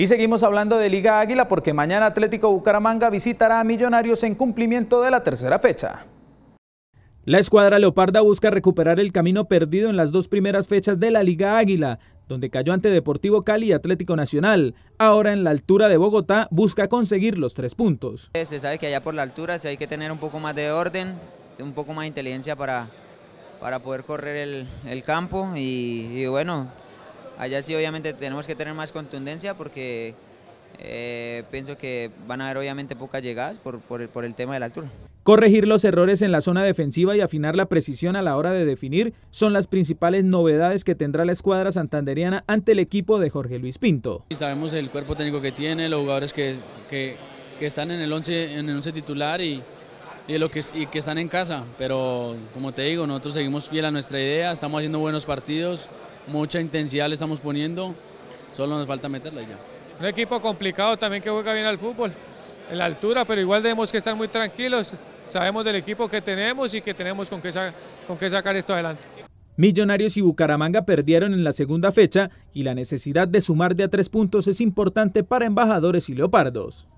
Y seguimos hablando de Liga Águila porque mañana Atlético Bucaramanga visitará a Millonarios en cumplimiento de la tercera fecha. La escuadra Leoparda busca recuperar el camino perdido en las dos primeras fechas de la Liga Águila, donde cayó ante Deportivo Cali y Atlético Nacional. Ahora en la altura de Bogotá busca conseguir los tres puntos. Se sabe que allá por la altura hay que tener un poco más de orden, un poco más de inteligencia para, para poder correr el, campo y bueno, Allá sí obviamente tenemos que tener más contundencia porque eh, pienso que van a haber obviamente pocas llegadas por, el, tema de la altura. Corregir los errores en la zona defensiva y afinar la precisión a la hora de definir son las principales novedades que tendrá la escuadra santanderiana ante el equipo de Jorge Luis Pinto. y Sabemos el cuerpo técnico que tiene, los jugadores que, están en el 11 en el once titular y, lo que, y que están en casa, pero como te digo, nosotros seguimos fiel a nuestra idea, estamos haciendo buenos partidos, mucha intensidad le estamos poniendo, solo nos falta meterla y ya. Un equipo complicado también que juega bien al fútbol, en la altura, pero igual debemos que estar muy tranquilos, sabemos del equipo que tenemos y que tenemos con qué, con qué sacar esto adelante. Millonarios y Bucaramanga perdieron en la segunda fecha y la necesidad de sumar de a tres puntos es importante para Embajadores y Leopardos.